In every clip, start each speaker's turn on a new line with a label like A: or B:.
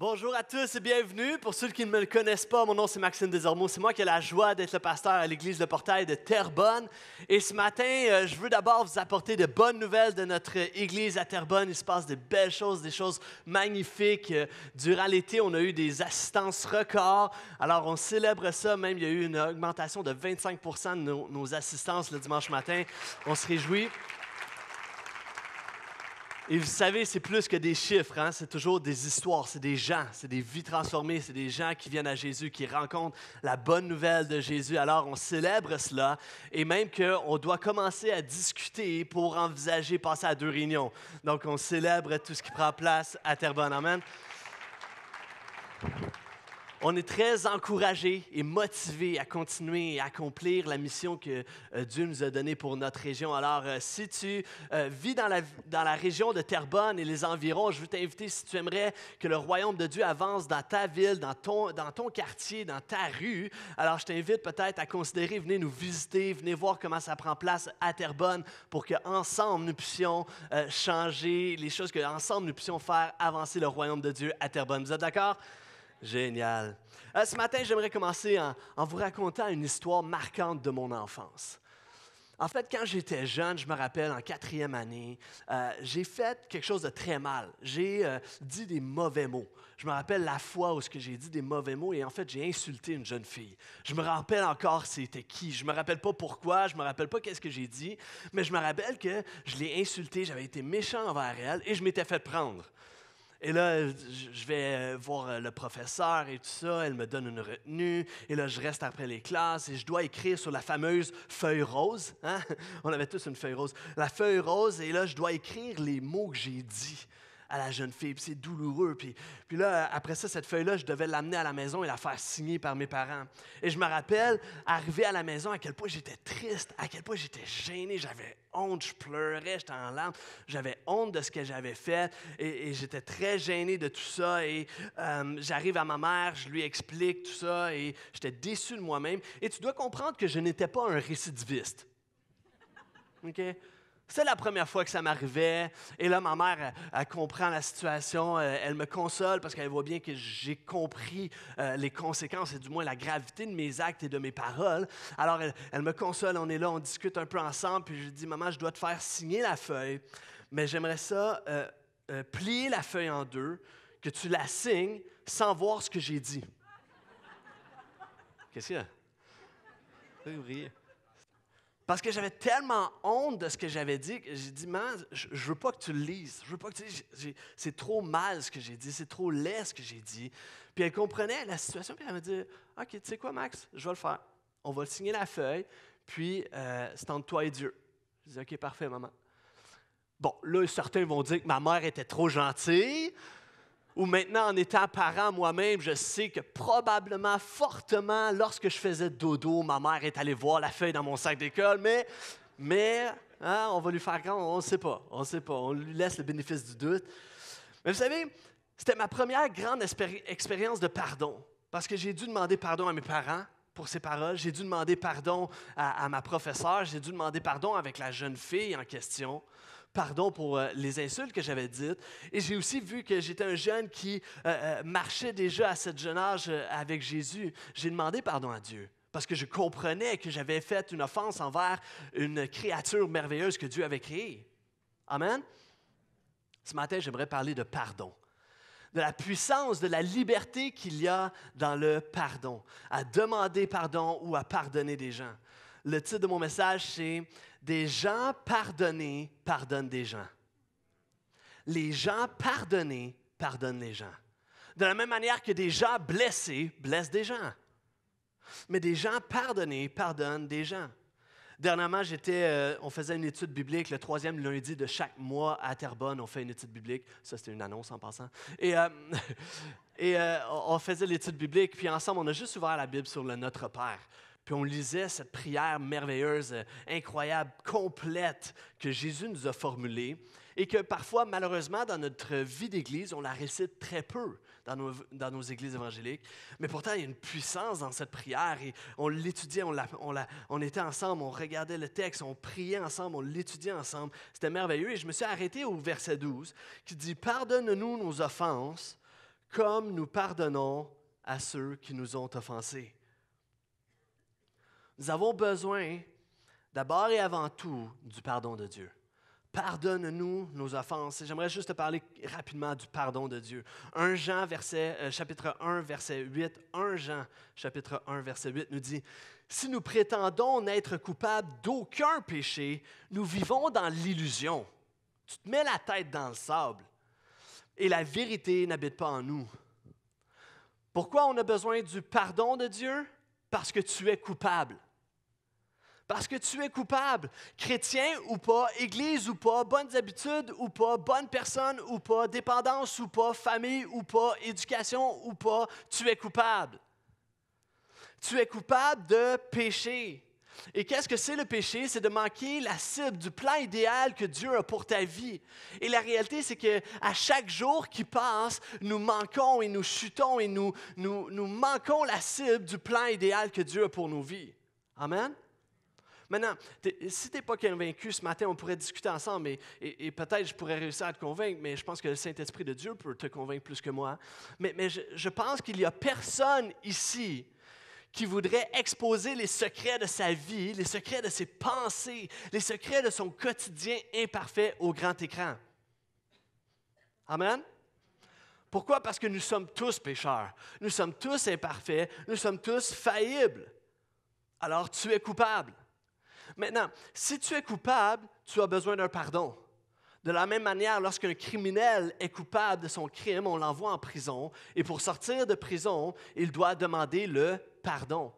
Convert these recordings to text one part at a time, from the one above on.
A: Bonjour à tous et bienvenue. Pour ceux qui ne me connaissent pas, mon nom c'est Maxime Desormeaux. C'est moi qui ai la joie d'être le pasteur à l'église Le Portail de Terrebonne. Et ce matin, euh, je veux d'abord vous apporter de bonnes nouvelles de notre église à Terrebonne. Il se passe des belles choses, des choses magnifiques. Euh, durant l'été, on a eu des assistances records. Alors, on célèbre ça. Même, il y a eu une augmentation de 25 de nos assistances le dimanche matin. On se réjouit. Et vous savez, c'est plus que des chiffres, hein. c'est toujours des histoires, c'est des gens, c'est des vies transformées, c'est des gens qui viennent à Jésus, qui rencontrent la bonne nouvelle de Jésus. Alors on célèbre cela et même qu'on doit commencer à discuter pour envisager passer à deux réunions. Donc on célèbre tout ce qui prend place à Terrebonne. Amen on est très encouragé et motivé à continuer et à accomplir la mission que euh, Dieu nous a donnée pour notre région. Alors, euh, si tu euh, vis dans la, dans la région de Terrebonne et les environs, je veux t'inviter, si tu aimerais que le royaume de Dieu avance dans ta ville, dans ton, dans ton quartier, dans ta rue, alors je t'invite peut-être à considérer, venez nous visiter, venez voir comment ça prend place à Terrebonne pour qu'ensemble nous puissions changer les choses, que qu'ensemble nous puissions faire avancer le royaume de Dieu à Terrebonne. Vous êtes d'accord? Génial. Euh, ce matin, j'aimerais commencer en, vous racontant une histoire marquante de mon enfance. En fait, quand j'étais jeune, je me rappelle, en quatrième année, euh, j'ai fait quelque chose de très mal. J'ai euh, dit des mauvais mots. Je me rappelle la fois où j'ai dit des mauvais mots et en fait, j'ai insulté une jeune fille. Je me rappelle encore c'était qui. Je me rappelle pas pourquoi, je me rappelle pas qu'est-ce que j'ai dit, mais je me rappelle que je l'ai insultée, j'avais été méchant envers elle et je m'étais fait prendre. Et là, je vais voir euh, le professeur et tout ça. Elle me donne une retenue. Et là, je reste après les classes et je dois écrire sur la fameuse feuille rose. Hein? On avait tous une feuille rose. La feuille rose. Et là, je dois écrire les mots que j'ai dit à la jeune fille, puis c'est douloureux. Puis, puis là, après ça, cette feuille-là, je devais l'amener à la maison et la faire signer par mes parents. Et je me rappelle, arrivé à la maison, à quel point j'étais triste, à quel point j'étais gêné, j'avais honte, je pleurais, j'étais en larmes, j'avais honte de ce que j'avais fait et, j'étais très gêné de tout ça. Et euh, j'arrive à ma mère, je lui explique tout ça et j'étais déçu de moi-même. Et tu dois comprendre que je n'étais pas un récidiviste. OK? C'est la première fois que ça m'arrivait. Et là, ma mère, elle, comprend la situation. Euh, elle, me console parce qu'elle voit bien que j'ai compris euh, les conséquences et du moins la gravité de mes actes et de mes paroles. Alors, elle, me console. On est là, on discute un peu ensemble. Puis je dis, maman, je dois te faire signer la feuille. Mais j'aimerais ça, euh, plier la feuille en deux, que tu la signes sans voir ce que j'ai dit. Qu'est-ce qu'il y a? Parce que j'avais tellement honte de ce que j'avais dit que j'ai dit, man, je, veux pas que tu le lises. Je veux pas que tu C'est trop mal ce que j'ai dit. C'est trop laid ce que j'ai dit. Puis elle comprenait la situation. Puis elle m'a dit, OK, tu sais quoi, Max, je vais le faire. On va signer la feuille. Puis euh, c'est entre toi et Dieu. Je dis, OK, parfait, maman. Bon, là, certains vont dire que ma mère était trop gentille ou maintenant en étant parent moi-même, je sais que probablement, fortement, lorsque je faisais dodo, ma mère est allée voir la feuille dans mon sac d'école, mais, mais hein, on va lui faire grand, on ne sait pas, on ne sait pas, on lui laisse le bénéfice du doute. Mais vous savez, c'était ma première grande expérience de pardon, parce que j'ai dû demander pardon à mes parents pour ces paroles, j'ai dû demander pardon à ma professeure, j'ai dû demander pardon avec la jeune fille en question pardon pour euh, les insultes que j'avais dites. Et j'ai aussi vu que j'étais un jeune qui euh, euh, marchait déjà à ce jeune âge avec Jésus. J'ai demandé pardon à Dieu parce que je comprenais que j'avais fait une offense envers une créature merveilleuse que Dieu avait créée. Amen. Ce matin, j'aimerais parler de pardon de la puissance, de la liberté qu'il y a dans le pardon, à demander pardon ou à pardonner des gens le titre de mon message, c'est Des gens pardonnés pardonnent des gens. Les gens pardonnés pardonnent les gens. De la même manière que des gens blessés blessent des gens. Mais des gens pardonnés pardonnent des gens. Dernièrement, j'étais, euh, on faisait une étude biblique le troisième lundi de chaque mois à Terbonne. On fait une étude biblique. Ça, c'était une annonce en passant. Et, euh, euh, on faisait l'étude biblique. Puis ensemble, on a juste ouvert la Bible sur le Notre Père. Puis on lisait cette prière merveilleuse, euh, incroyable, complète que Jésus nous a formulée et que parfois, malheureusement, dans notre vie d'Église, on la récite très peu dans nos, églises évangéliques. Mais pourtant, il y a une puissance dans cette prière et on l'étudiait, on, on, était ensemble, on regardait le texte, on priait ensemble, on l'étudiait ensemble. C'était merveilleux et je me suis arrêté au verset 12 qui dit, Pardonne-nous nos offenses comme nous pardonnons à ceux qui nous ont offensés nous avons besoin d'abord et avant tout du pardon de Dieu. Pardonne-nous nos offenses. J'aimerais juste te parler rapidement du pardon de Dieu. 1 Jean, verset, euh, chapitre 1, verset 8. 1 Jean, chapitre 1, verset 8 nous dit, Si nous prétendons n'être coupables d'aucun péché, nous vivons dans l'illusion. Tu te mets la tête dans le sable et la vérité n'habite pas en nous. Pourquoi on a besoin du pardon de Dieu? Parce que tu es coupable parce que tu es coupable. Chrétien ou pas, église ou pas, bonnes habitudes ou pas, bonne personne ou pas, dépendance ou pas, famille ou pas, éducation ou pas, tu es coupable. Tu es coupable de péché. Et qu'est-ce que c'est le péché? C'est de manquer la cible du plan idéal que Dieu a pour ta vie. Et la réalité, c'est que à chaque jour qui passe, nous manquons et nous chutons et nous, nous, nous manquons la cible du plan idéal que Dieu a pour nos vies. Amen? Maintenant, si tu n'es pas convaincu ce matin, on pourrait discuter ensemble et, peut-être je pourrais réussir à te convaincre, mais je pense que le Saint-Esprit de Dieu peut te convaincre plus que moi. Hein. Mais, je, je pense qu'il n'y a personne ici qui voudrait exposer les secrets de sa vie, les secrets de ses pensées, les secrets de son quotidien imparfait au grand écran. Amen? Pourquoi? Parce que nous sommes tous pécheurs, nous sommes tous imparfaits, nous sommes tous faillibles. Alors tu es coupable. Maintenant, si tu es coupable, tu as besoin d'un pardon. De la même manière, lorsqu'un criminel est coupable de son crime, on l'envoie en prison, et pour sortir de prison, il doit demander le pardon.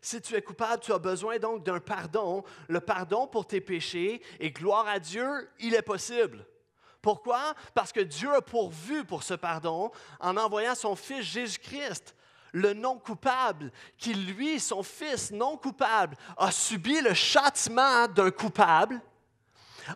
A: Si tu es coupable, tu as besoin donc d'un pardon, le pardon pour tes péchés, et gloire à Dieu, il est possible. Pourquoi? Parce que Dieu a pourvu pour ce pardon en envoyant son Fils Jésus-Christ le non coupable, qui lui, son fils non coupable, a subi le châtiment d'un coupable,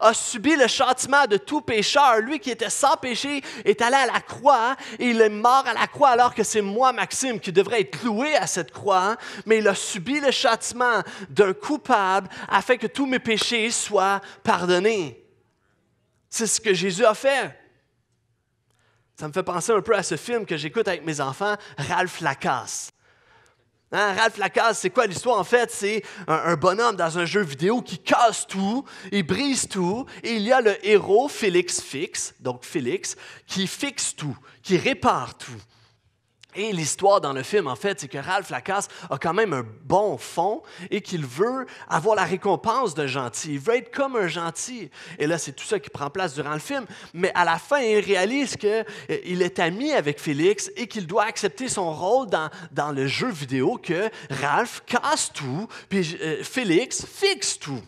A: a subi le châtiment de tout pécheur. Lui qui était sans péché est allé à la croix et il est mort à la croix alors que c'est moi, Maxime, qui devrais être loué à cette croix. Mais il a subi le châtiment d'un coupable afin que tous mes péchés soient pardonnés. C'est ce que Jésus a fait. Ça me fait penser un peu à ce film que j'écoute avec mes enfants, Ralph Lacasse. Hein, Ralph Lacasse, c'est quoi l'histoire en fait? C'est un, un, bonhomme dans un jeu vidéo qui casse tout, il brise tout, et il y a le héros Félix Fix, donc Félix, qui fixe tout, qui répare tout. Et l'histoire dans le film, en fait, c'est que Ralph Lacasse a quand même un bon fond et qu'il veut avoir la récompense d'un gentil. Il veut être comme un gentil. Et là, c'est tout ça qui prend place durant le film. Mais à la fin, il réalise qu'il euh, est ami avec Félix et qu'il doit accepter son rôle dans, dans, le jeu vidéo que Ralph casse tout, puis euh, Félix fixe tout.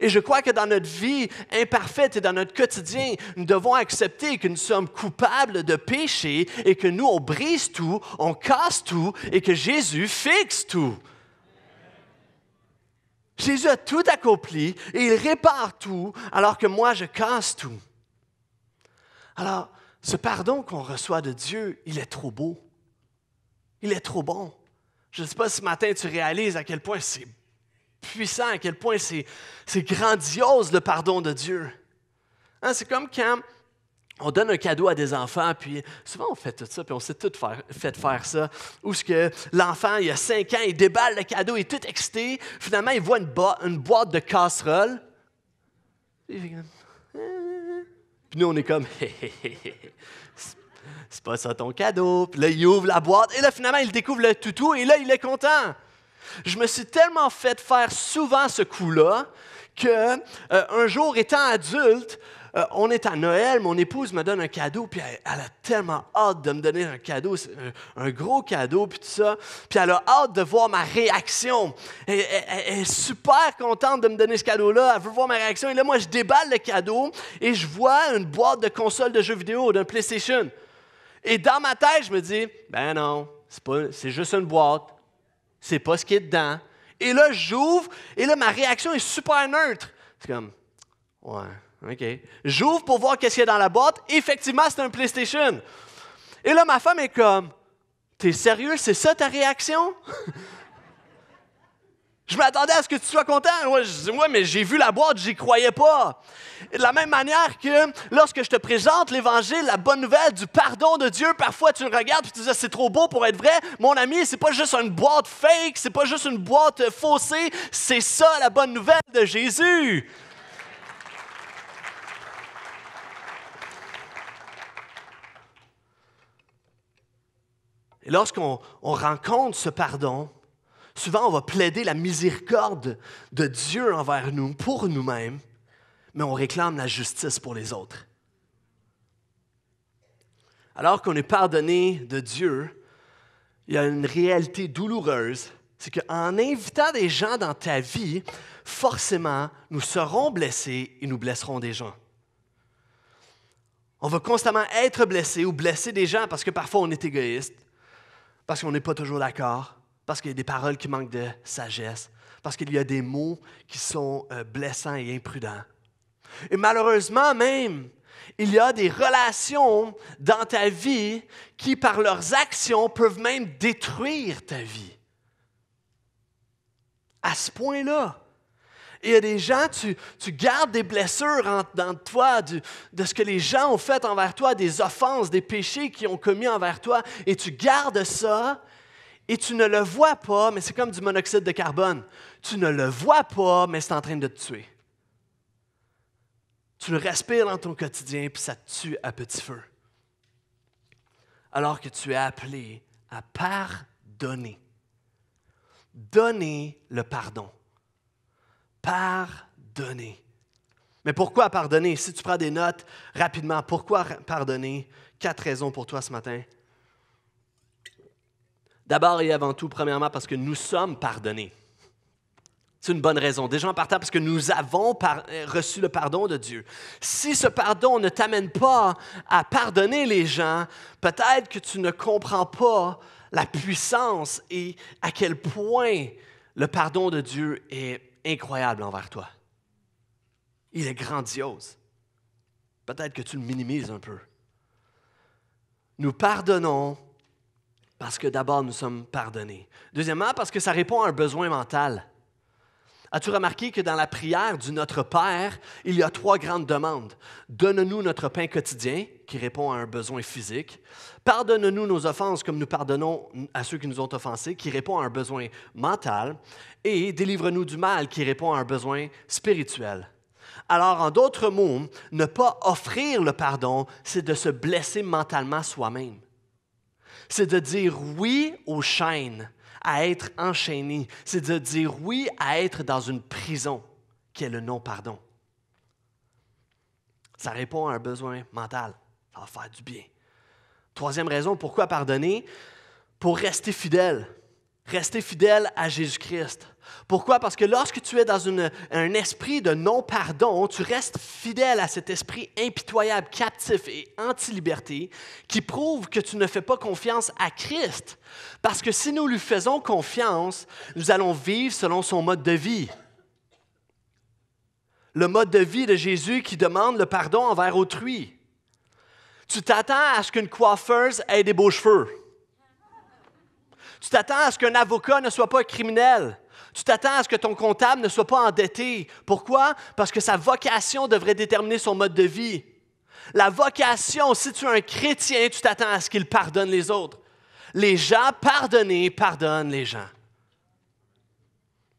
A: Et je crois que dans notre vie imparfaite et dans notre quotidien, nous devons accepter que nous sommes coupables de péché et que nous, on brise tout, on casse tout et que Jésus fixe tout. Jésus a tout accompli et il répare tout alors que moi, je casse tout. Alors, ce pardon qu'on reçoit de Dieu, il est trop beau. Il est trop bon. Je ne sais pas si ce matin tu réalises à quel point c'est puissant, à quel point c'est, grandiose le pardon de Dieu. Hein, c'est comme quand on donne un cadeau à des enfants, puis souvent on fait tout ça, puis on s'est tout faire, fait faire ça. Ou ce que l'enfant, il a cinq ans, il déballe le cadeau, il est tout excité. Finalement, il voit une, une boîte de casserole. Hein? Puis nous, on est comme, c'est pas ça ton cadeau. Puis là, il ouvre la boîte, et là, finalement, il découvre le toutou, et là, il est content je me suis tellement fait faire souvent ce coup-là que euh, un jour, étant adulte, euh, on est à Noël, mon épouse me donne un cadeau, puis elle, a tellement hâte de me donner un cadeau, un, gros cadeau, puis tout ça. Puis elle a hâte de voir ma réaction. Elle, elle est super contente de me donner ce cadeau-là, elle veut voir ma réaction. Et là, moi, je déballe le cadeau et je vois une boîte de console de jeux vidéo, d'un PlayStation. Et dans ma tête, je me dis, ben non, c'est juste une boîte, c'est pas ce qui est dedans. Et là, j'ouvre, et là, ma réaction est super neutre. C'est comme, ouais, OK. J'ouvre pour voir qu'est-ce qu'il y a dans la boîte. Effectivement, c'est un PlayStation. Et là, ma femme est comme, t'es sérieux, c'est ça ta réaction? Je m'attendais à ce que tu sois content. Moi, je mais j'ai vu la boîte, j'y croyais pas. de la même manière que lorsque je te présente l'Évangile, la bonne nouvelle du pardon de Dieu, parfois tu le regardes et tu dis, c'est trop beau pour être vrai. Mon ami, c'est pas juste une boîte fake, c'est pas juste une boîte faussée, c'est ça la bonne nouvelle de Jésus. Et lorsqu'on rencontre ce pardon, Souvent, on va plaider la miséricorde de Dieu envers nous, pour nous-mêmes, mais on réclame la justice pour les autres. Alors qu'on est pardonné de Dieu, il y a une réalité douloureuse, c'est qu'en invitant des gens dans ta vie, forcément, nous serons blessés et nous blesserons des gens. On va constamment être blessé ou blesser des gens parce que parfois on est égoïste, parce qu'on n'est pas toujours d'accord, parce qu'il y a des paroles qui manquent de sagesse, parce qu'il y a des mots qui sont euh, blessants et imprudents. Et malheureusement même, il y a des relations dans ta vie qui, par leurs actions, peuvent même détruire ta vie. À ce point-là, il y a des gens, tu, gardes des blessures dans toi, de ce que les gens ont fait envers toi, des offenses, des péchés qu'ils ont commis envers toi, et tu gardes ça, et tu ne le vois pas, mais c'est comme du monoxyde de carbone. Tu ne le vois pas, mais c'est en train de te tuer. Tu le respires dans ton quotidien, puis ça te tue à petit feu. Alors que tu es appelé à pardonner. Donner le pardon. Pardonner. Mais pourquoi pardonner? Si tu prends des notes rapidement, pourquoi pardonner? Quatre raisons pour toi ce matin. D'abord et avant tout, premièrement, parce que nous sommes pardonnés. C'est une bonne raison. Déjà en partant parce que nous avons reçu le pardon de Dieu. Si ce pardon ne t'amène pas à pardonner les gens, peut-être que tu ne comprends pas la puissance et à quel point le pardon de Dieu est incroyable envers toi. Il est grandiose. Peut-être que tu le minimises un peu. Nous pardonnons parce que d'abord, nous sommes pardonnés. Deuxièmement, parce que ça répond à un besoin mental. As-tu remarqué que dans la prière du Notre Père, il y a trois grandes demandes. Donne-nous notre pain quotidien, qui répond à un besoin physique. Pardonne-nous nos offenses comme nous pardonnons à ceux qui nous ont offensés, qui répond à un besoin mental. Et délivre-nous du mal, qui répond à un besoin spirituel. Alors, en d'autres mots, ne pas offrir le pardon, c'est de se blesser mentalement soi-même c'est de dire oui aux chaînes, à être enchaîné. C'est de dire oui à être dans une prison, qui est le non-pardon. Ça répond à un besoin mental. Ça va faire du bien. Troisième raison, pourquoi pardonner? Pour rester fidèle. Rester fidèle à Jésus-Christ. Pourquoi? Parce que lorsque tu es dans un esprit de non-pardon, tu restes fidèle à cet esprit impitoyable, captif et anti-liberté qui prouve que tu ne fais pas confiance à Christ. Parce que si nous lui faisons confiance, nous allons vivre selon son mode de vie. Le mode de vie de Jésus qui demande le pardon envers autrui. Tu t'attends à ce qu'une coiffeuse ait des beaux cheveux. Tu t'attends à ce qu'un avocat ne soit pas criminel. Tu t'attends à ce que ton comptable ne soit pas endetté. Pourquoi? Parce que sa vocation devrait déterminer son mode de vie. La vocation, si tu es un chrétien, tu t'attends à ce qu'il pardonne les autres. Les gens pardonnés pardonnent les gens.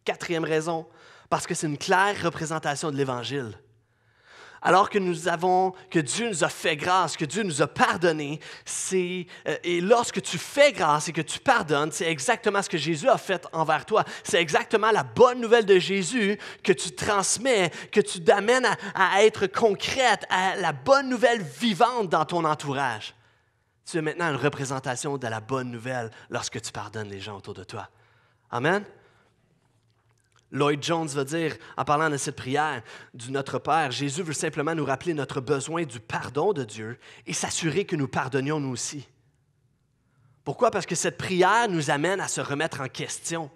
A: Quatrième raison, parce que c'est une claire représentation de l'Évangile alors que nous avons, que Dieu nous a fait grâce, que Dieu nous a pardonné, euh, et lorsque tu fais grâce et que tu pardonnes, c'est exactement ce que Jésus a fait envers toi. C'est exactement la bonne nouvelle de Jésus que tu transmets, que tu t'amènes à, à être concrète, à la bonne nouvelle vivante dans ton entourage. Tu es maintenant une représentation de la bonne nouvelle lorsque tu pardonnes les gens autour de toi. Amen. Lloyd Jones va dire, en parlant de cette prière du Notre Père, Jésus veut simplement nous rappeler notre besoin du pardon de Dieu et s'assurer que nous pardonnions nous aussi. Pourquoi? Parce que cette prière nous amène à se remettre en question.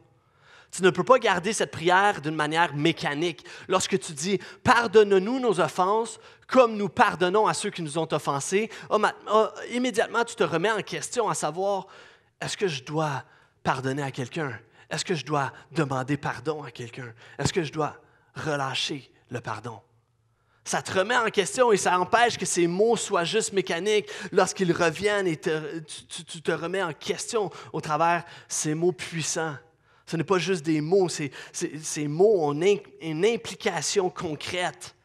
A: Tu ne peux pas garder cette prière d'une manière mécanique. Lorsque tu dis Pardonne-nous nos offenses, comme nous pardonnons à ceux qui nous ont offensés, oh, oh, immédiatement tu te remets en question à savoir Est-ce que je dois pardonner à quelqu'un est-ce que je dois demander pardon à quelqu'un? Est-ce que je dois relâcher le pardon? Ça te remet en question et ça empêche que ces mots soient juste mécaniques lorsqu'ils reviennent et tu, te remets en question au travers ces mots puissants. Ce n'est pas juste des mots, ces, mots ont une implication concrète.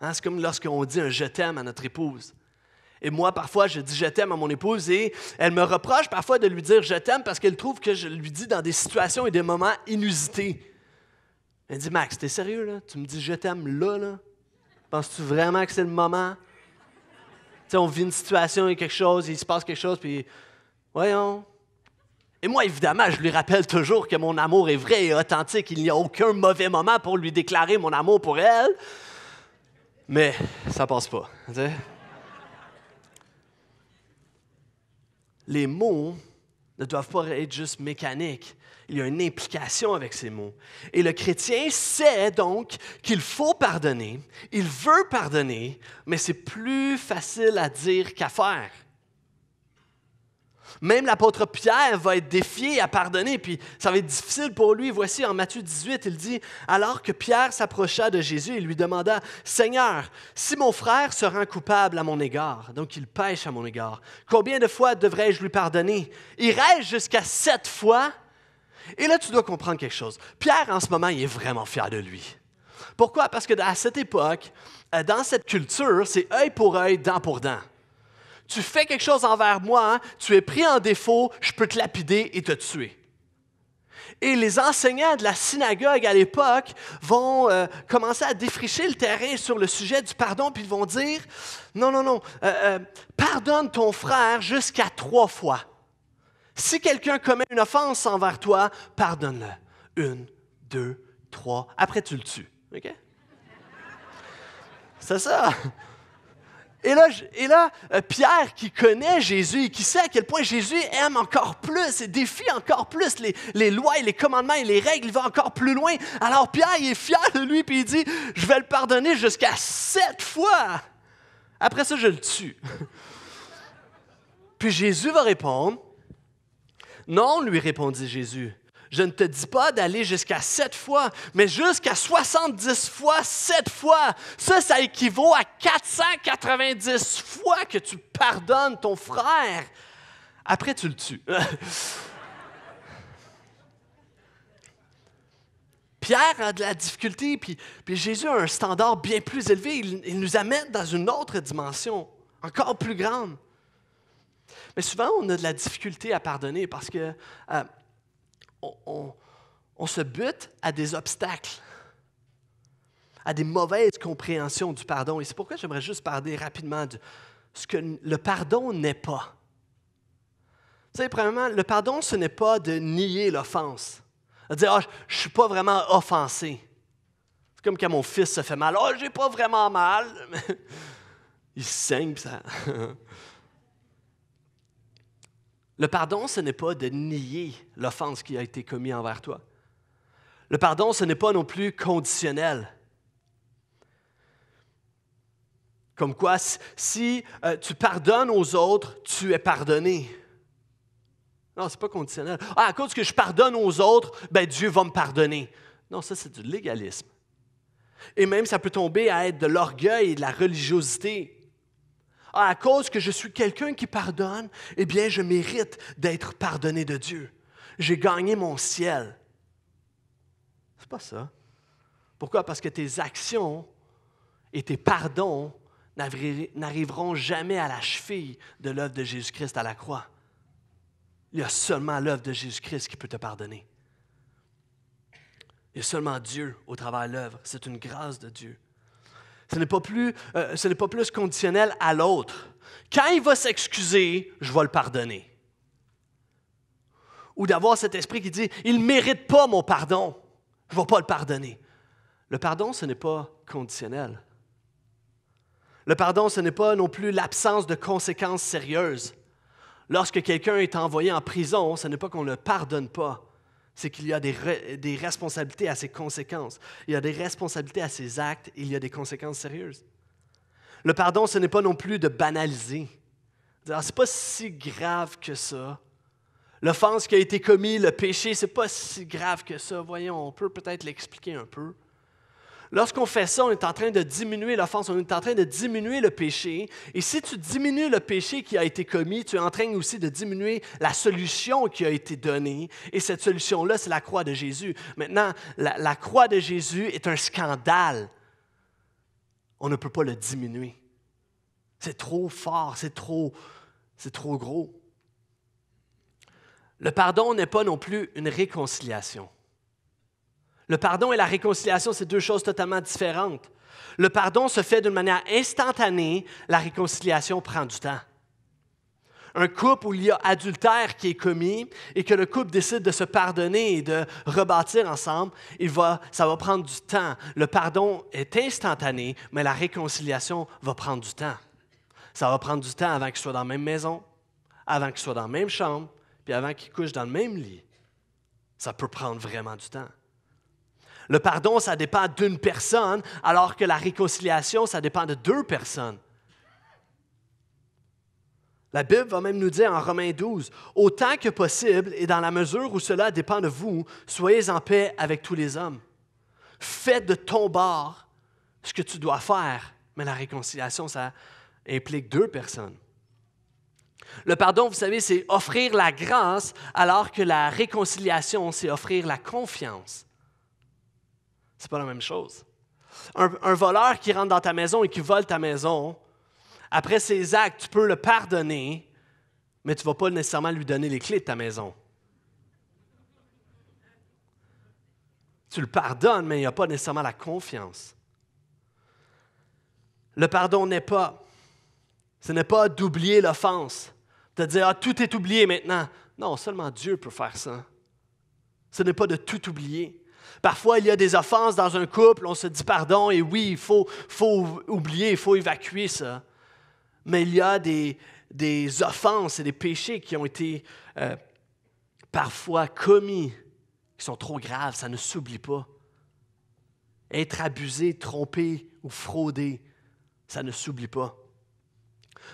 A: Hein, c'est comme lorsqu'on dit un je t'aime à notre épouse. Et moi, parfois, je dis je t'aime à mon épouse et elle me reproche parfois de lui dire je t'aime parce qu'elle trouve que je lui dis dans des situations et des moments inusités. Elle dit Max, t'es sérieux là? Tu me dis je t'aime là, là? Penses-tu vraiment que c'est le moment? Tu sais, on vit une situation et quelque chose, il se passe quelque chose, puis voyons. Et moi, évidemment, je lui rappelle toujours que mon amour est vrai et authentique. Il n'y a aucun mauvais moment pour lui déclarer mon amour pour elle. Mais ça passe pas. les mots ne doivent pas être juste mécaniques. Il y a une implication avec ces mots. Et le chrétien sait donc qu'il faut pardonner, il veut pardonner, mais c'est plus facile à dire qu'à faire. Même l'apôtre Pierre va être défié à pardonner, puis ça va être difficile pour lui. Voici en Matthieu 18, il dit, alors que Pierre s'approcha de Jésus et lui demanda, Seigneur, si mon frère se rend coupable à mon égard, donc il pêche à mon égard, combien de fois devrais-je lui pardonner? Il je jusqu'à sept fois? Et là, tu dois comprendre quelque chose. Pierre, en ce moment, il est vraiment fier de lui. Pourquoi? Parce que à cette époque, euh, dans cette culture, c'est œil pour œil, dent pour dent. Tu fais quelque chose envers moi, hein. tu es pris en défaut, je peux te lapider et te tuer. Et les enseignants de la synagogue à l'époque vont euh, commencer à défricher le terrain sur le sujet du pardon, puis ils vont dire, non, non, non, euh, euh, pardonne ton frère jusqu'à trois fois. Si quelqu'un commet une offense envers toi, pardonne-le. Une, deux, trois. Après, tu le tues. OK? C'est ça. Et là, euh, Pierre, qui connaît Jésus et qui sait à quel point Jésus aime encore plus et défie encore plus les, lois et les commandements et les règles, il va encore plus loin. Alors Pierre, il est fier de lui puis il dit, je vais le pardonner jusqu'à sept fois. Après ça, je le tue. puis Jésus va répondre, non, lui répondit Jésus, je ne te dis pas d'aller jusqu'à sept fois, mais jusqu'à 70 fois, sept fois. Ça, ça équivaut à 490 fois que tu pardonnes ton frère. Après, tu le tues. Pierre a de la difficulté, puis, Jésus a un standard bien plus élevé. Il, nous amène dans une autre dimension, encore plus grande. Mais souvent, on a de la difficulté à pardonner parce que euh, on, se bute à des obstacles, à des mauvaises compréhensions du pardon. Et c'est pourquoi j'aimerais juste parler rapidement de ce que le pardon n'est pas. Vous savez, premièrement, le pardon, ce n'est pas de nier l'offense. De dire, ah, je ne suis pas vraiment offensé. C'est comme quand mon fils se fait mal. Oh, j'ai pas vraiment mal. Il saigne, ça. Le pardon, ce n'est pas de nier l'offense qui a été commise envers toi. Le pardon, ce n'est pas non plus conditionnel. Comme quoi, si euh, tu pardonnes aux autres, tu es pardonné. Non, ce n'est pas conditionnel. Ah, à cause que je pardonne aux autres, ben Dieu va me pardonner. Non, ça, c'est du légalisme. Et même, ça peut tomber à être de l'orgueil et de la religiosité. Ah, à cause que je suis quelqu'un qui pardonne, eh bien, je mérite d'être pardonné de Dieu. J'ai gagné mon ciel. C'est pas ça. Pourquoi? Parce que tes actions et tes pardons n'arriveront jamais à la cheville de l'œuvre de Jésus-Christ à la croix. Il y a seulement l'œuvre de Jésus-Christ qui peut te pardonner. Il y a seulement Dieu au travers de l'œuvre. C'est une grâce de Dieu. Euh, ce n'est pas, plus, conditionnel à l'autre. Quand il va s'excuser, je vais le pardonner. Ou d'avoir cet esprit qui dit, il ne mérite pas mon pardon, je ne vais pas le pardonner. Le pardon, ce n'est pas conditionnel. Le pardon, ce n'est pas non plus l'absence de conséquences sérieuses. Lorsque quelqu'un est envoyé en prison, ce n'est pas qu'on ne le pardonne pas, c'est qu'il y a des, responsabilités à ses conséquences. Il y a des responsabilités à ses actes, et il y a des conséquences sérieuses. Le pardon, ce n'est pas non plus de banaliser. Ah, c'est pas si grave que ça. L'offense qui a été commise, le péché, c'est pas si grave que ça. Voyons, on peut peut-être l'expliquer un peu. Lorsqu'on fait ça, on est en train de diminuer l'offense, on est en train de diminuer le péché. Et si tu diminues le péché qui a été commis, tu es en train aussi de diminuer la solution qui a été donnée. Et cette solution-là, c'est la croix de Jésus. Maintenant, la, la croix de Jésus est un scandale. On ne peut pas le diminuer. C'est trop fort, c'est trop, c'est trop gros. Le pardon n'est pas non plus une réconciliation. Le pardon et la réconciliation, c'est deux choses totalement différentes. Le pardon se fait d'une manière instantanée, la réconciliation prend du temps. Un couple où il y a adultère qui est commis et que le couple décide de se pardonner et de rebâtir ensemble, va, ça va prendre du temps. Le pardon est instantané, mais la réconciliation va prendre du temps. Ça va prendre du temps avant qu'ils soient dans la même maison, avant qu'ils soient dans la même chambre, puis avant qu'ils couchent dans le même lit. Ça peut prendre vraiment du temps. Le pardon, ça dépend d'une personne, alors que la réconciliation, ça dépend de deux personnes. La Bible va même nous dire en Romains 12, autant que possible et dans la mesure où cela dépend de vous, soyez en paix avec tous les hommes. Faites de ton bord ce que tu dois faire, mais la réconciliation, ça implique deux personnes. Le pardon, vous savez, c'est offrir la grâce, alors que la réconciliation, c'est offrir la confiance. C'est pas la même chose. Un, voleur qui rentre dans ta maison et qui vole ta maison, après ses actes, tu peux le pardonner, mais tu ne vas pas nécessairement lui donner les clés de ta maison. Tu le pardonnes, mais il n'y a pas nécessairement la confiance. Le pardon n'est pas, ce n'est pas d'oublier l'offense, de dire ah, tout est oublié maintenant. Non, seulement Dieu peut faire ça. Ce n'est pas de tout oublier. Parfois, il y a des offenses dans un couple, on se dit pardon, et oui, il faut, oublier, il faut évacuer ça. Mais il y a des, offenses et des péchés qui ont été euh, parfois commis, qui sont trop graves, ça ne s'oublie pas. Être abusé, trompé ou fraudé, ça ne s'oublie pas.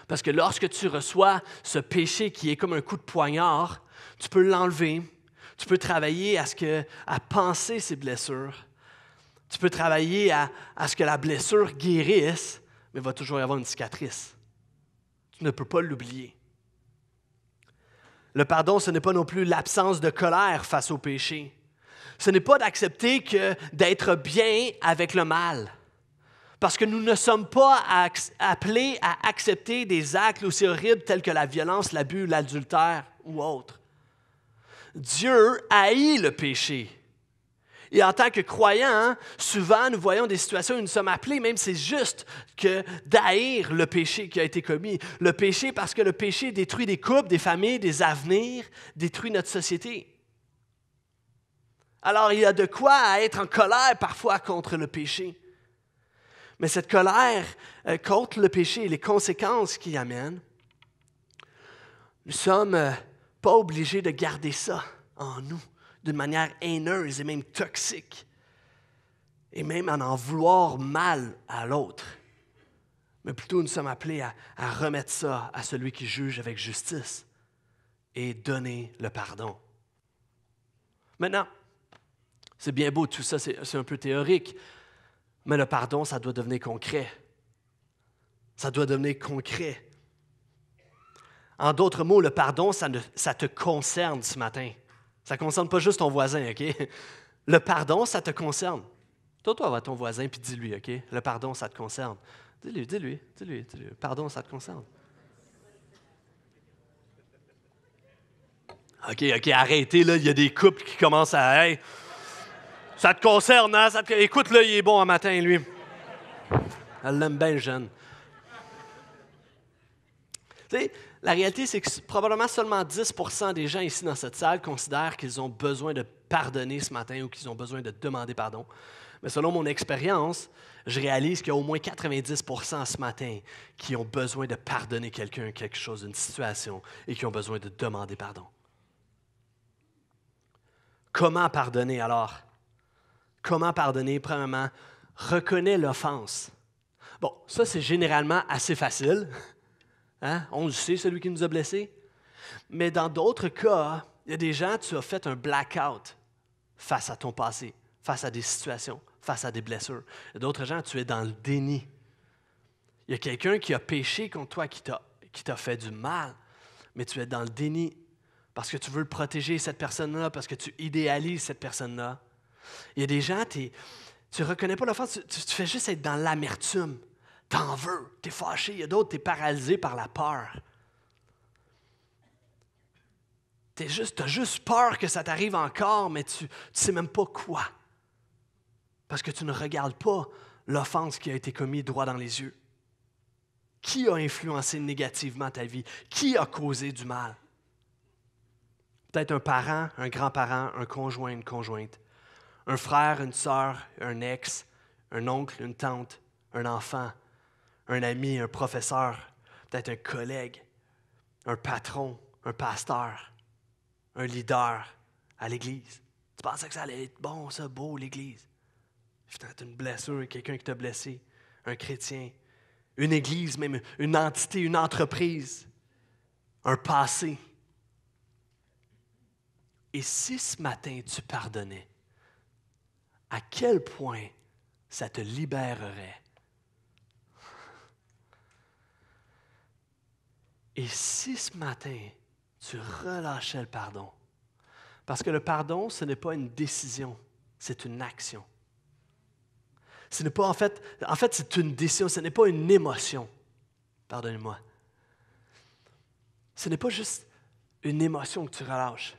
A: Parce que lorsque tu reçois ce péché qui est comme un coup de poignard, tu peux l'enlever, tu peux travailler à, ce que, à penser ces blessures. Tu peux travailler à, ce que la blessure guérisse, mais il va toujours y avoir une cicatrice. Tu ne peux pas l'oublier. Le pardon, ce n'est pas non plus l'absence de colère face au péché. Ce n'est pas d'accepter que d'être bien avec le mal. Parce que nous ne sommes pas appelés à accepter des actes aussi horribles tels que la violence, l'abus, l'adultère ou autre. Dieu haït le péché. Et en tant que croyant, souvent, nous voyons des situations où nous sommes appelés, même c'est juste, que d'haïr le péché qui a été commis. Le péché parce que le péché détruit des couples, des familles, des avenirs, détruit notre société. Alors, il y a de quoi être en colère parfois contre le péché. Mais cette colère euh, contre le péché et les conséquences qu'il amène, nous sommes euh, pas obligé de garder ça en nous d'une manière haineuse et même toxique, et même en en vouloir mal à l'autre. Mais plutôt, nous sommes appelés à, à remettre ça à celui qui juge avec justice et donner le pardon. Maintenant, c'est bien beau, tout ça, c'est un peu théorique, mais le pardon, ça doit devenir concret. Ça doit devenir concret. En d'autres mots, le pardon, ça, te concerne ce matin. Ça ne concerne pas juste ton voisin, OK? Le pardon, ça te concerne. Toi, toi, va ton voisin puis dis-lui, OK? Le pardon, ça te concerne. Dis-lui, dis-lui, dis-lui, dis-lui. Pardon, ça te concerne. OK, OK, arrêtez, là. Il y a des couples qui commencent à. ça te concerne, hein? Écoute, là, il est bon un matin, lui. Elle l'aime bien jeune. Tu sais, la réalité, c'est que probablement seulement 10 des gens ici dans cette salle considèrent qu'ils ont besoin de pardonner ce matin ou qu'ils ont besoin de demander pardon. Mais selon mon expérience, je réalise qu'il y a au moins 90 ce matin qui ont besoin de pardonner quelqu'un, quelque chose, une situation, et qui ont besoin de demander pardon. Comment pardonner alors? Comment pardonner? Premièrement, reconnais l'offense. Bon, ça c'est généralement assez facile. Hein? On le sait, celui qui nous a blessés. Mais dans d'autres cas, il y a des gens, tu as fait un blackout face à ton passé, face à des situations, face à des blessures. D'autres gens, tu es dans le déni. Il y a quelqu'un qui a péché contre toi, qui t'a fait du mal, mais tu es dans le déni parce que tu veux protéger cette personne-là, parce que tu idéalises cette personne-là. Il y a des gens, tu ne reconnais pas l'offense, tu, fais juste être dans l'amertume. T'en veux, t'es fâché. Il y a d'autres, t'es paralysé par la peur. T'es juste, juste peur que ça t'arrive encore, mais tu ne sais même pas quoi. Parce que tu ne regardes pas l'offense qui a été commise droit dans les yeux. Qui a influencé négativement ta vie? Qui a causé du mal? Peut-être un parent, un grand-parent, un conjoint, une conjointe, un frère, une sœur, un ex, un oncle, une tante, un enfant, un ami, un professeur, peut-être un collègue, un patron, un pasteur, un leader à l'église. Tu pensais que ça allait être bon, ça, beau, l'église. Peut-être une blessure, quelqu'un qui t'a blessé, un chrétien, une église, même une entité, une entreprise, un passé. Et si ce matin tu pardonnais, à quel point ça te libérerait Et si ce matin, tu relâchais le pardon, parce que le pardon, ce n'est pas une décision, c'est une action. Ce n'est pas en fait, en fait, c'est une décision, ce n'est pas une émotion. Pardonnez-moi. Ce n'est pas juste une émotion que tu relâches.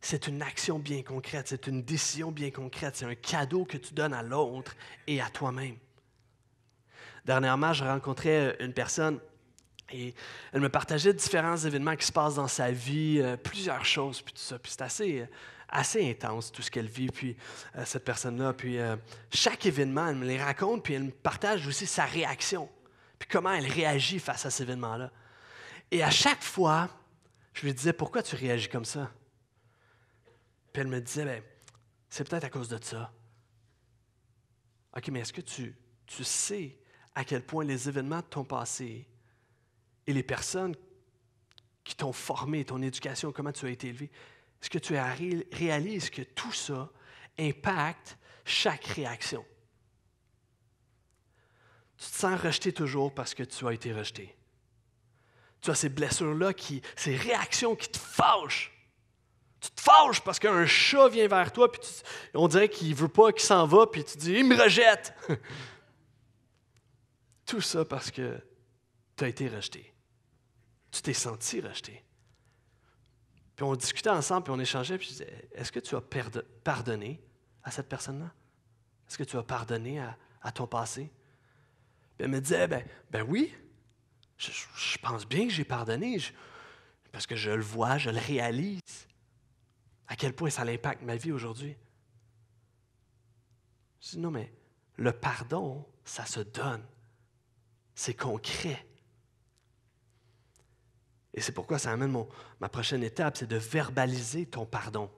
A: C'est une action bien concrète, c'est une décision bien concrète, c'est un cadeau que tu donnes à l'autre et à toi-même. Dernièrement, je rencontrais une personne et elle me partageait différents événements qui se passent dans sa vie, euh, plusieurs choses, puis tout ça. Puis c'est assez, euh, intense, tout ce qu'elle vit, puis euh, cette personne-là. Puis chaque événement, elle me les raconte, puis elle me partage aussi sa réaction, puis comment elle réagit face à ces événements-là. Et à chaque fois, je lui disais, pourquoi tu réagis comme ça? Puis elle me disait, ben, c'est peut-être à cause de ça. OK, mais est-ce que tu, tu sais à quel point les événements de ton passé et les personnes qui t'ont formé, ton éducation, comment tu as été élevé, est-ce que tu réalises que tout ça impacte chaque réaction? Tu te sens rejeté toujours parce que tu as été rejeté. Tu as ces blessures-là, ces réactions qui te fâchent. Tu te fâches parce qu'un chat vient vers toi, puis on dirait qu'il ne veut pas, qu'il s'en va, puis tu dis Il me rejette. Tout ça parce que tu as été rejeté. Tu t'es senti rejeté. Puis on discutait ensemble, puis on échangeait, puis je disais, est-ce que tu as pardonné à cette personne-là? Est-ce que tu as pardonné à, ton passé? Puis elle me disait, ben, ben oui, je, pense bien que j'ai pardonné, parce que je le vois, je le réalise. À quel point ça impacte ma vie aujourd'hui? Je dis, non, mais le pardon, ça se donne. C'est concret. Et c'est pourquoi ça amène mon, ma prochaine étape, c'est de verbaliser ton pardon.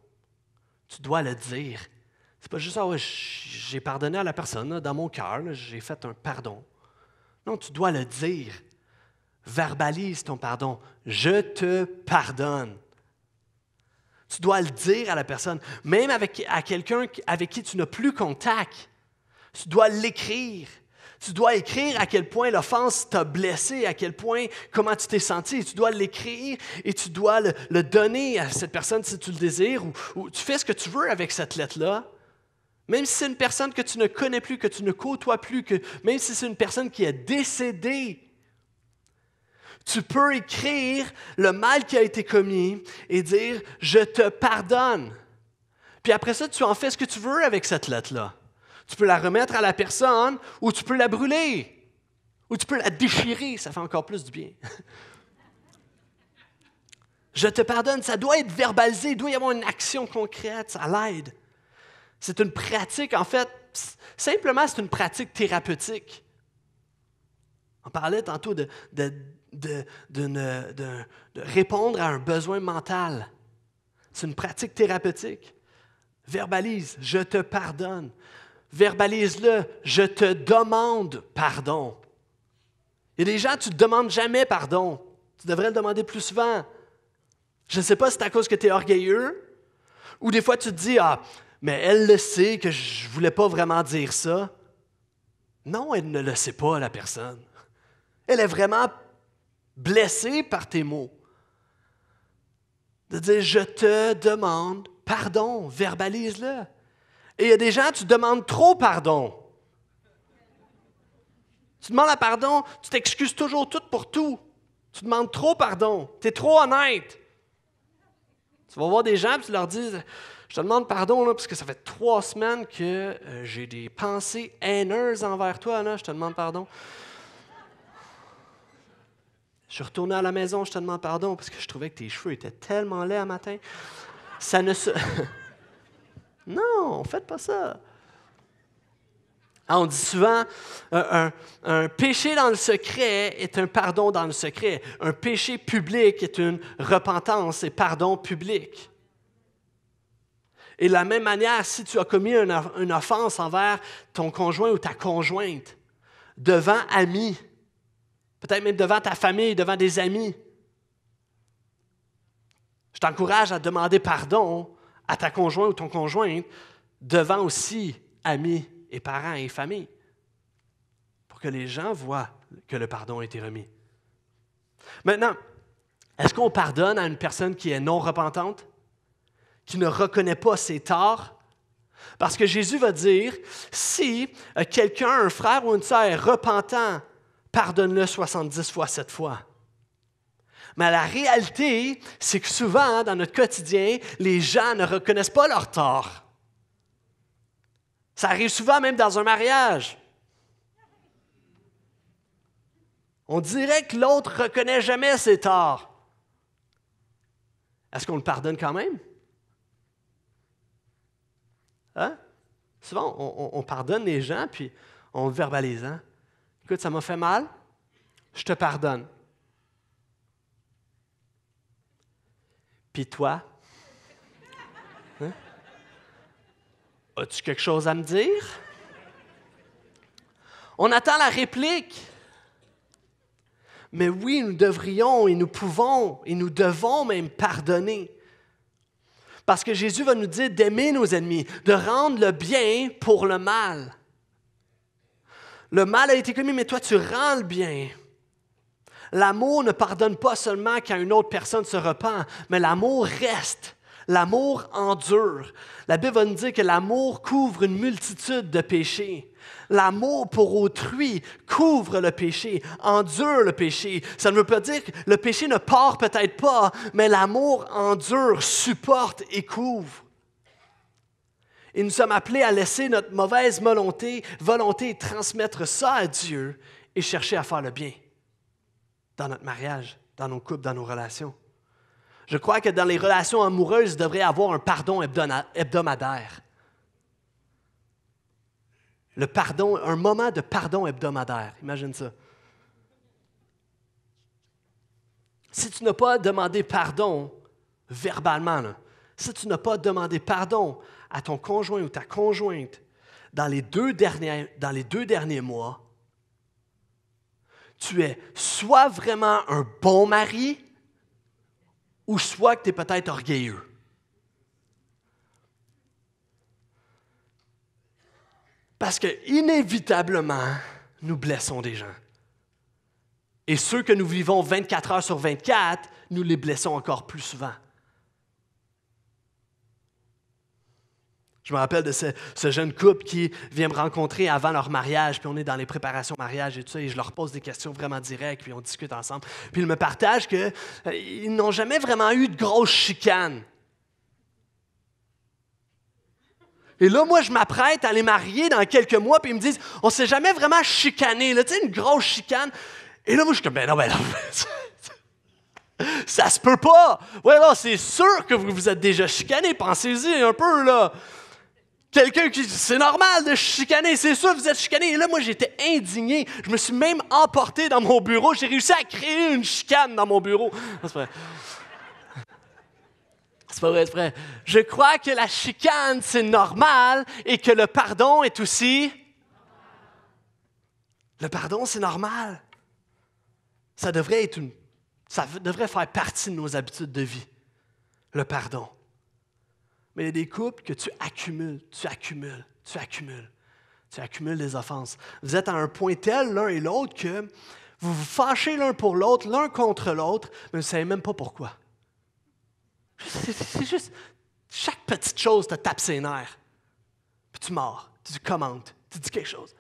A: Tu dois le dire. C'est pas juste, ah j'ai pardonné à la personne, dans mon cœur, j'ai fait un pardon. Non, tu dois le dire. Verbalise ton pardon. Je te pardonne. Tu dois le dire à la personne, même à quelqu'un avec qui tu n'as plus contact. Tu dois l'écrire. Tu dois écrire à quel point l'offense t'a blessé, à quel point, comment tu t'es senti. tu dois l'écrire et tu dois le, donner à cette personne si tu le désires ou, tu fais ce que tu veux avec cette lettre-là. Même si c'est une personne que tu ne connais plus, que tu ne côtoies plus, que, même si c'est une personne qui est décédée, tu peux écrire le mal qui a été commis et dire, je te pardonne. Puis après ça, tu en fais ce que tu veux avec cette lettre-là. Tu peux la remettre à la personne ou tu peux la brûler. Ou tu peux la déchirer, ça fait encore plus du bien. Je te pardonne, ça doit être verbalisé, il doit y avoir une action concrète, ça l'aide. C'est une pratique, en fait, simplement c'est une pratique thérapeutique. On parlait tantôt de, de, de répondre à un besoin mental. C'est une pratique thérapeutique. Verbalise, je te pardonne verbalise-le. Je te demande pardon. Et y gens, tu ne te demandes jamais pardon. Tu devrais le demander plus souvent. Je ne sais pas si c'est à cause que tu es orgueilleux ou des fois tu te dis Ah, mais elle le sait que je ne voulais pas vraiment dire ça. Non, elle ne le sait pas, la personne. Elle est vraiment blessée par tes mots. De dire Je te demande pardon, verbalise-le. Et il y a des gens, tu demandes trop pardon. Tu demandes la pardon, tu t'excuses toujours tout pour tout. Tu demandes trop pardon. Tu es trop honnête. Tu vas voir des gens et tu leur dis Je te demande pardon là, parce que ça fait trois semaines que euh, j'ai des pensées haineuses envers toi. Là, je te demande pardon. Je suis retourné à la maison, je te demande pardon parce que je trouvais que tes cheveux étaient tellement laids à matin. Ça ne se. Non, faites pas ça. Ah, on dit souvent, un, péché dans le secret est un pardon dans le secret. Un péché public est une repentance et pardon public. Et de la même manière, si tu as commis une, une offense envers ton conjoint ou ta conjointe, devant amis, peut-être même devant ta famille, devant des amis, je t'encourage à demander pardon à ta conjointe ou ton conjoint devant aussi amis et parents et famille, pour que les gens voient que le pardon a été remis. Maintenant, est-ce qu'on pardonne à une personne qui est non repentante, qui ne reconnaît pas ses torts? Parce que Jésus va dire, si euh, quelqu'un, un frère ou une sœur, repentant, pardonne-le 70 fois cette fois. Mais la réalité, c'est que souvent, hein, dans notre quotidien, les gens ne reconnaissent pas leur tort. Ça arrive souvent même dans un mariage. On dirait que l'autre ne reconnaît jamais ses torts. Est-ce qu'on le pardonne quand même? Hein? Souvent, on, pardonne les gens, puis on verbalise. Hein? Écoute, ça m'a fait mal, je te pardonne. Puis toi? Hein? As-tu quelque chose à me dire? On attend la réplique. Mais oui, nous devrions et nous pouvons et nous devons même pardonner. Parce que Jésus va nous dire d'aimer nos ennemis, de rendre le bien pour le mal. Le mal a été commis, mais toi tu rends le bien. L'amour ne pardonne pas seulement quand une autre personne se repent, mais l'amour reste. L'amour endure. La Bible nous dire que l'amour couvre une multitude de péchés. L'amour pour autrui couvre le péché, endure le péché. Ça ne veut pas dire que le péché ne part peut-être pas, mais l'amour endure, supporte et couvre. Et nous sommes appelés à laisser notre mauvaise volonté, volonté transmettre ça à Dieu et chercher à faire le bien dans notre mariage, dans nos couples, dans nos relations. Je crois que dans les relations amoureuses, il devrait y avoir un pardon hebdomadaire. Le pardon, un moment de pardon hebdomadaire. Imagine ça. Si tu n'as pas demandé pardon verbalement, si tu n'as pas demandé pardon à ton conjoint ou ta conjointe dans les deux derniers, dans les deux derniers mois, tu es soit vraiment un bon mari, ou soit que tu es peut-être orgueilleux. Parce que inévitablement, nous blessons des gens. Et ceux que nous vivons 24 heures sur 24, nous les blessons encore plus souvent. Je me rappelle de ce, jeune couple qui vient me rencontrer avant leur mariage, puis on est dans les préparations mariage et tout ça, et je leur pose des questions vraiment directes, puis on discute ensemble. Puis ils me partagent qu'ils euh, n'ont jamais vraiment eu de grosses chicanes. Et là, moi, je m'apprête à les marier dans quelques mois, puis ils me disent, on s'est jamais vraiment chicané, là, tu sais, une grosse chicane. Et là, moi, je suis comme, ben non, ben non. ça se peut pas! Ouais, là, c'est sûr que vous vous êtes déjà chicané, pensez-y un peu, là. Quelqu'un qui dit C'est normal de chicaner, c'est sûr, vous êtes chicané. Et là, moi, j'étais indigné. Je me suis même emporté dans mon bureau. J'ai réussi à créer une chicane dans mon bureau. C'est pas... vrai, c'est vrai. Je crois que la chicane, c'est normal et que le pardon est aussi. Le pardon, c'est normal. Ça devrait être Ça devrait faire partie de nos habitudes de vie. Le pardon. Mais il y a des couples que tu accumules, tu accumules, tu accumules. Tu accumules des offenses. Vous êtes à un point tel l'un et l'autre que vous vous fâchez l'un pour l'autre, l'un contre l'autre, mais vous ne savez même pas pourquoi. C'est juste, chaque petite chose te tape ses nerfs. Puis tu mords, tu commentes, tu dis quelque chose.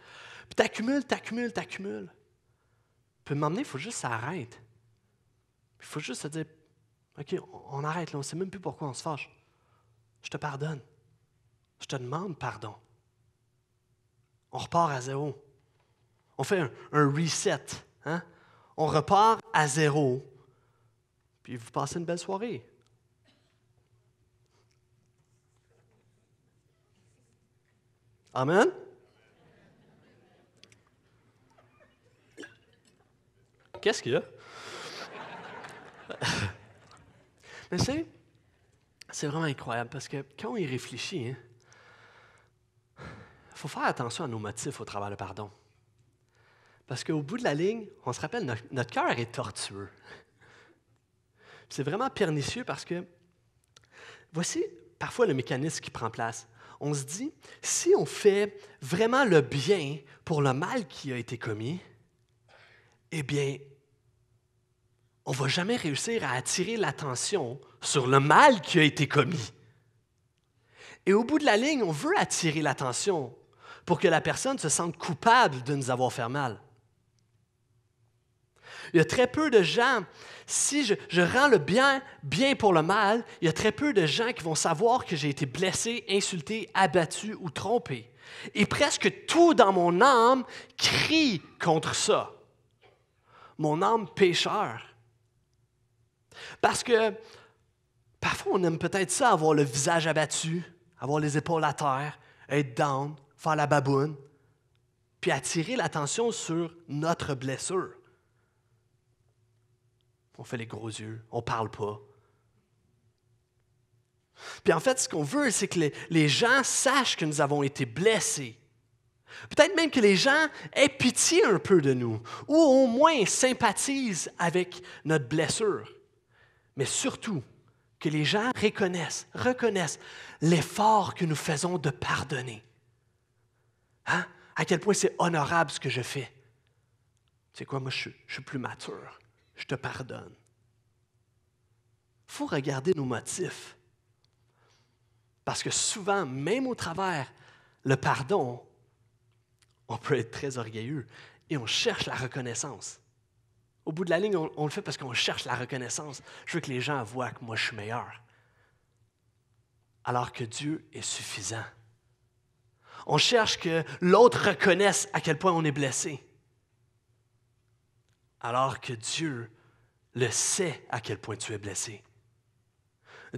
A: Puis tu accumules, tu accumules, tu accumules. Puis à il faut juste s'arrêter. Il faut juste se dire, OK, on arrête, là, on ne sait même plus pourquoi on se fâche. Je te pardonne. Je te demande pardon. On repart à zéro. On fait un, reset. Hein? On repart à zéro. Puis vous passez une belle soirée. Amen. Qu'est-ce qu'il y a? Mais c'est. C'est vraiment incroyable parce que quand on y réfléchit, il hein, faut faire attention à nos motifs au travail de pardon. Parce qu'au bout de la ligne, on se rappelle, notre, notre cœur est tortueux. C'est vraiment pernicieux parce que voici parfois le mécanisme qui prend place. On se dit, si on fait vraiment le bien pour le mal qui a été commis, eh bien, on ne va jamais réussir à attirer l'attention sur le mal qui a été commis. Et au bout de la ligne, on veut attirer l'attention pour que la personne se sente coupable de nous avoir fait mal. Il y a très peu de gens, si je, rends le bien bien pour le mal, il y a très peu de gens qui vont savoir que j'ai été blessé, insulté, abattu ou trompé. Et presque tout dans mon âme crie contre ça. Mon âme pécheur parce que parfois, on aime peut-être ça, avoir le visage abattu, avoir les épaules à terre, être down, faire la baboune, puis attirer l'attention sur notre blessure. On fait les gros yeux, on parle pas. Puis en fait, ce qu'on veut, c'est que les, les gens sachent que nous avons été blessés. Peut-être même que les gens aient pitié un peu de nous, ou au moins sympathisent avec notre blessure mais surtout que les gens reconnaissent, reconnaissent l'effort que nous faisons de pardonner. Hein? À quel point c'est honorable ce que je fais. Tu sais quoi, moi je, je suis plus mature. Je te pardonne. Il faut regarder nos motifs. Parce que souvent, même au travers, le pardon, on peut être très orgueilleux et on cherche la reconnaissance. Au bout de la ligne, on, le fait parce qu'on cherche la reconnaissance. Je veux que les gens voient que moi, je suis meilleur. Alors que Dieu est suffisant. On cherche que l'autre reconnaisse à quel point on est blessé. Alors que Dieu le sait à quel point tu es blessé.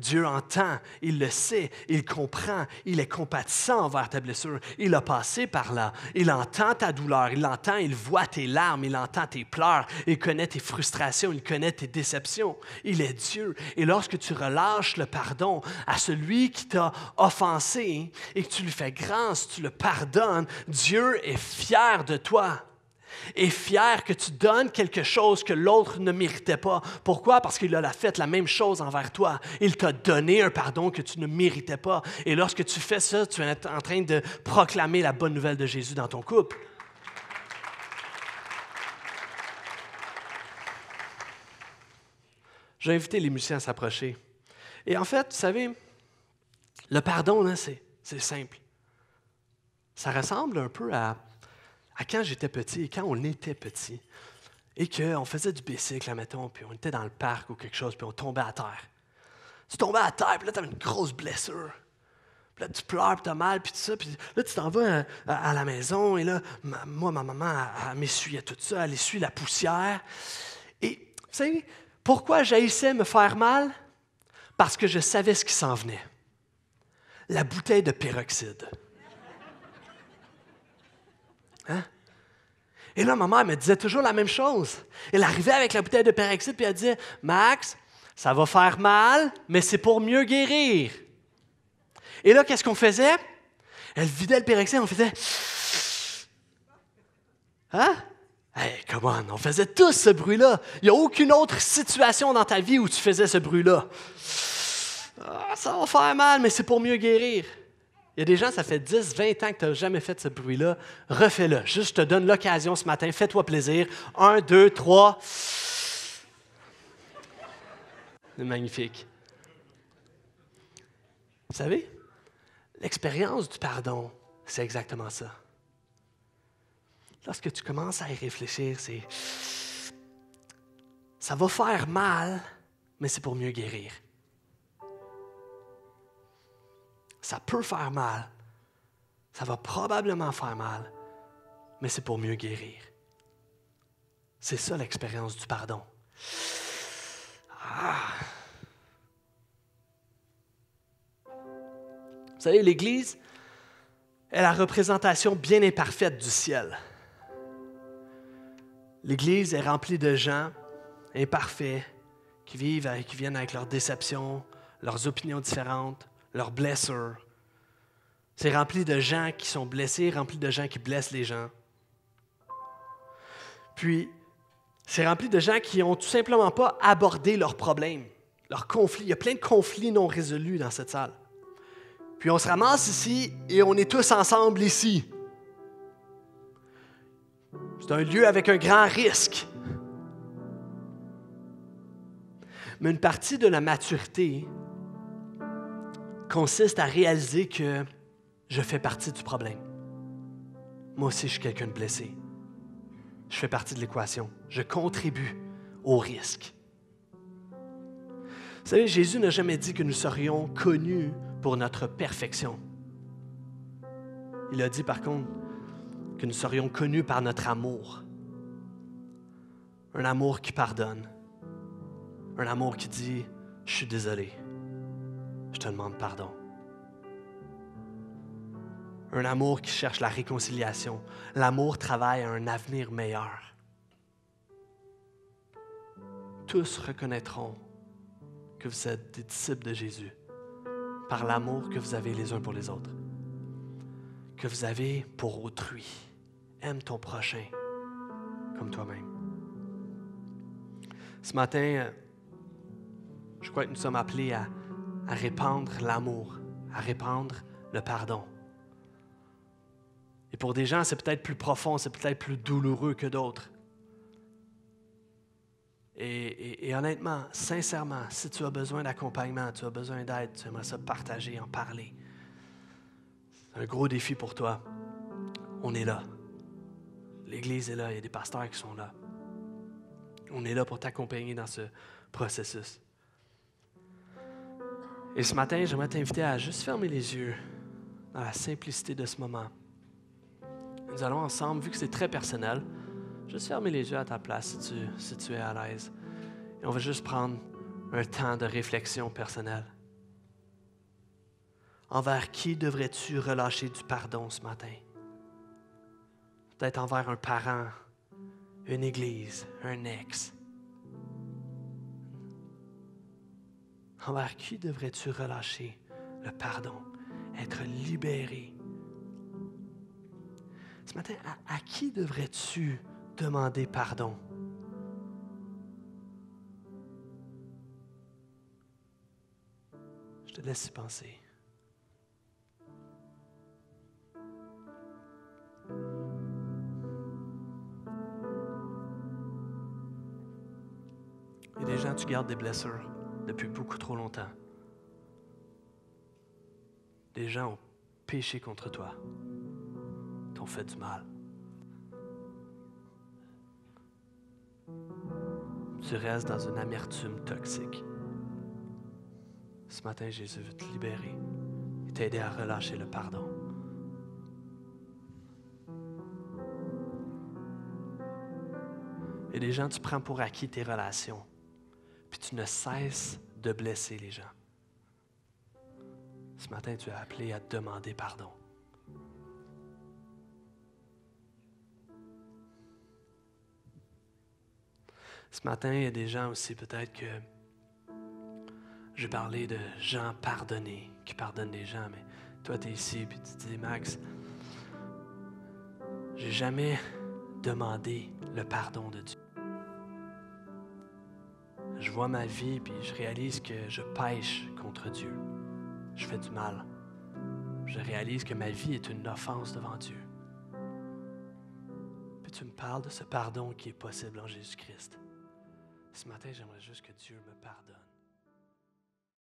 A: Dieu entend, il le sait, il comprend, il est compatissant envers ta blessure. Il a passé par là. Il entend ta douleur, il entend, il voit tes larmes, il entend tes pleurs, il connaît tes frustrations, il connaît tes déceptions. Il est Dieu. Et lorsque tu relâches le pardon à celui qui t'a offensé et que tu lui fais grâce, tu le pardonnes, Dieu est fier de toi. Et fier que tu donnes quelque chose que l'autre ne méritait pas. Pourquoi? Parce qu'il a fait la même chose envers toi. Il t'a donné un pardon que tu ne méritais pas. Et lorsque tu fais ça, tu es en train de proclamer la bonne nouvelle de Jésus dans ton couple. J'ai invité les musiciens à s'approcher. Et en fait, vous savez, le pardon, c'est simple. Ça ressemble un peu à à quand j'étais petit et quand on était petit, et qu'on faisait du bicycle, admettons, puis on était dans le parc ou quelque chose, puis on tombait à terre. Tu tombais à terre, puis là, t'avais une grosse blessure. Puis là, tu pleures, puis as mal, puis tout ça. Puis là, tu t'en vas euh, à, la maison, et là, moi, ma maman, elle, m'essuyait tout ça, elle essuie la poussière. Et, vous savez, pourquoi de me faire mal? Parce que je savais ce qui s'en venait. La bouteille de peroxyde. Hein? Et là, ma mère me disait toujours la même chose. Elle arrivait avec la bouteille de peroxyde et elle disait Max, ça va faire mal, mais c'est pour mieux guérir. Et là, qu'est-ce qu'on faisait Elle vidait le et on faisait Hein Hey, come on, on faisait tous ce bruit-là. Il n'y a aucune autre situation dans ta vie où tu faisais ce bruit-là. Ah, ça va faire mal, mais c'est pour mieux guérir. Il y a des gens, ça fait 10, 20 ans que tu n'as jamais fait ce bruit-là. Refais-le. Juste, je te donne l'occasion ce matin. Fais-toi plaisir. Un, deux, trois. C'est magnifique. Vous savez, l'expérience du pardon, c'est exactement ça. Lorsque tu commences à y réfléchir, c'est. Ça va faire mal, mais c'est pour mieux guérir. ça peut faire mal. Ça va probablement faire mal, mais c'est pour mieux guérir. C'est ça l'expérience du pardon. Ah. Vous savez, l'Église est la représentation bien imparfaite du ciel. L'Église est remplie de gens imparfaits qui vivent, et qui viennent avec leurs déceptions, leurs opinions différentes, leur blessures. C'est rempli de gens qui sont blessés, rempli de gens qui blessent les gens. Puis, c'est rempli de gens qui n'ont tout simplement pas abordé leurs problèmes, leurs conflits. Il y a plein de conflits non résolus dans cette salle. Puis on se ramasse ici et on est tous ensemble ici. C'est un lieu avec un grand risque. Mais une partie de la maturité, consiste à réaliser que je fais partie du problème. Moi aussi, je suis quelqu'un de blessé. Je fais partie de l'équation. Je contribue au risque. Vous savez, Jésus n'a jamais dit que nous serions connus pour notre perfection. Il a dit par contre que nous serions connus par notre amour. Un amour qui pardonne. Un amour qui dit, je suis désolé je te demande pardon. Un amour qui cherche la réconciliation. L'amour travaille à un avenir meilleur. Tous reconnaîtront que vous êtes des disciples de Jésus par l'amour que vous avez les uns pour les autres, que vous avez pour autrui. Aime ton prochain comme toi-même. Ce matin, euh, je crois que nous sommes appelés à à répandre l'amour, à répandre le pardon. Et pour des gens, c'est peut-être plus profond, c'est peut-être plus douloureux que d'autres. Et, honnêtement, sincèrement, si tu as besoin d'accompagnement, tu as besoin d'aide, tu aimerais ça partager, en parler, c'est un gros défi pour toi. On est là. L'Église est là, il y a des pasteurs qui sont là. On est là pour t'accompagner dans ce processus. Et ce matin, j'aimerais t'inviter à juste fermer les yeux dans la simplicité de ce moment. Nous allons ensemble, vu que c'est très personnel, juste fermer les yeux à ta place si tu, es à l'aise. Et on va juste prendre un temps de réflexion personnelle. Envers qui devrais-tu relâcher du pardon ce matin? Peut-être envers un parent, une église, un ex, Envers qui devrais-tu relâcher le pardon, être libéré? Ce matin, à, qui devrais-tu demander pardon? Je te laisse y penser. Il y a des gens, tu gardes des blessures depuis beaucoup trop longtemps. Des gens ont péché contre toi, t'ont fait du mal. Tu restes dans une amertume toxique. Ce matin, Jésus veut te libérer et t'aider à relâcher le pardon. Et des gens, tu prends pour acquis tes relations tu ne cesses de blesser les gens. Ce matin, tu as appelé à demander pardon. Ce matin, il y a des gens aussi peut-être que j'ai parlé de gens pardonnés, qui pardonnent les gens, mais toi, tu es ici, et tu dis, Max, j'ai jamais demandé le pardon de Dieu je vois ma vie, puis je réalise que je pêche contre Dieu. Je fais du mal. Je réalise que ma vie est une offense devant Dieu. Puis tu me parles de ce pardon qui est possible en Jésus-Christ. Ce matin, j'aimerais juste que Dieu me pardonne.